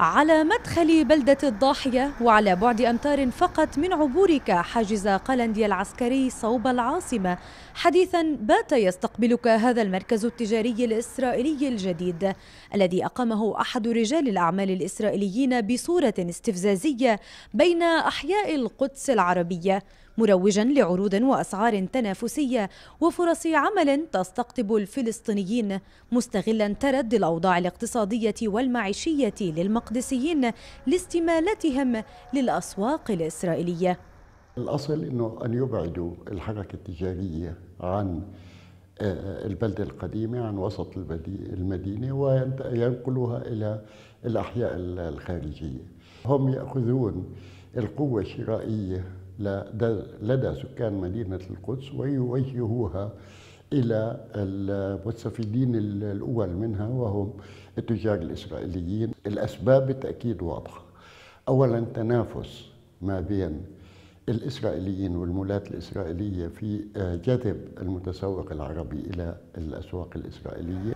على مدخل بلدة الضاحية وعلى بعد أمتار فقط من عبورك حاجز قلندي العسكري صوب العاصمة حديثا بات يستقبلك هذا المركز التجاري الإسرائيلي الجديد الذي أقامه أحد رجال الأعمال الإسرائيليين بصورة استفزازية بين أحياء القدس العربية مروجا لعروض واسعار تنافسيه وفرص عمل تستقطب الفلسطينيين مستغلا تردي الاوضاع الاقتصاديه والمعيشيه للمقدسيين لاستمالتهم للاسواق الاسرائيليه. الاصل انه ان يبعدوا الحركه التجاريه عن آه، البلدة القديمة عن وسط المدينة وينقلوها إلى الأحياء الخارجية هم يأخذون القوة الشرائية لدى سكان مدينة القدس ويوجهوها إلى المستفيدين الأول منها وهم التجار الإسرائيليين الأسباب بالتأكيد واضحة أولا تنافس ما بين الإسرائيليين والمولات الإسرائيلية في آه، جذب المتسوق العربي إلى الأسواق الإسرائيلية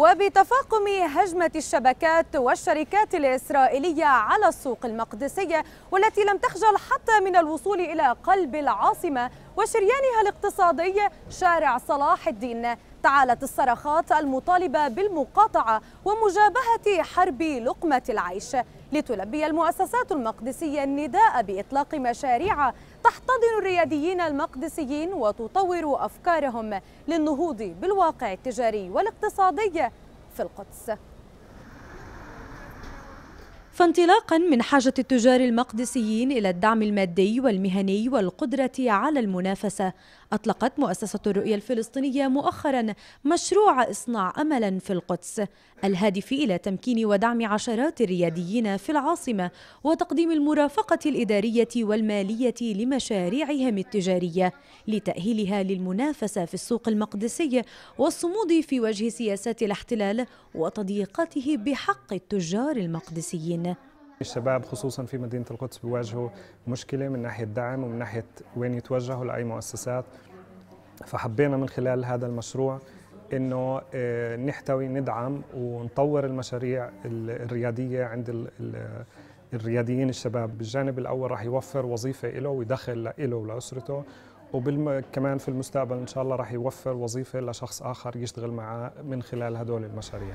وبتفاقم هجمة الشبكات والشركات الإسرائيلية على السوق المقدسية والتي لم تخجل حتى من الوصول إلى قلب العاصمة وشريانها الاقتصادي شارع صلاح الدين تعالت الصرخات المطالبة بالمقاطعة ومجابهة حرب لقمة العيش لتلبي المؤسسات المقدسية النداء بإطلاق مشاريع تحتضن الرياديين المقدسيين وتطور أفكارهم للنهوض بالواقع التجاري والاقتصادي في القدس فانطلاقا من حاجة التجار المقدسيين إلى الدعم المادي والمهني والقدرة على المنافسة أطلقت مؤسسة الرؤية الفلسطينية مؤخرا مشروع إصنع أملا في القدس الهادف إلى تمكين ودعم عشرات الرياديين في العاصمة وتقديم المرافقة الإدارية والمالية لمشاريعهم التجارية لتأهيلها للمنافسة في السوق المقدسي والصمود في وجه سياسات الاحتلال وتضييقاته بحق التجار المقدسيين الشباب خصوصا في مدينة القدس بيواجهوا مشكلة من ناحية دعم ومن ناحية وين يتوجهوا لأي مؤسسات فحبينا من خلال هذا المشروع انه آه، نحتوي ندعم ونطور المشاريع الرياديه عند الرياديين الشباب بالجانب الاول راح يوفر وظيفه له ويدخل له ولاسرته وكمان كمان في المستقبل ان شاء الله راح يوفر وظيفه لشخص اخر يشتغل معاه من خلال هدول المشاريع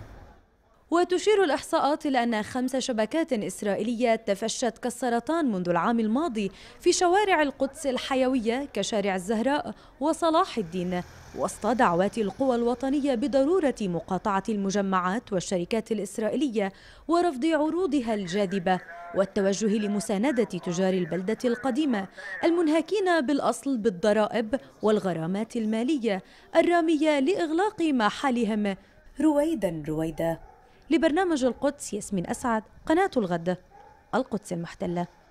وتشير الإحصاءات إلى أن خمس شبكات إسرائيلية تفشت كالسرطان منذ العام الماضي في شوارع القدس الحيوية كشارع الزهراء وصلاح الدين وسط دعوات القوى الوطنية بضرورة مقاطعة المجمعات والشركات الإسرائيلية ورفض عروضها الجاذبة والتوجه لمساندة تجار البلدة القديمة المنهكين بالأصل بالضرائب والغرامات المالية الرامية لإغلاق محالهم رويدا رويدا لبرنامج القدس ياسمين أسعد قناة الغد القدس المحتلة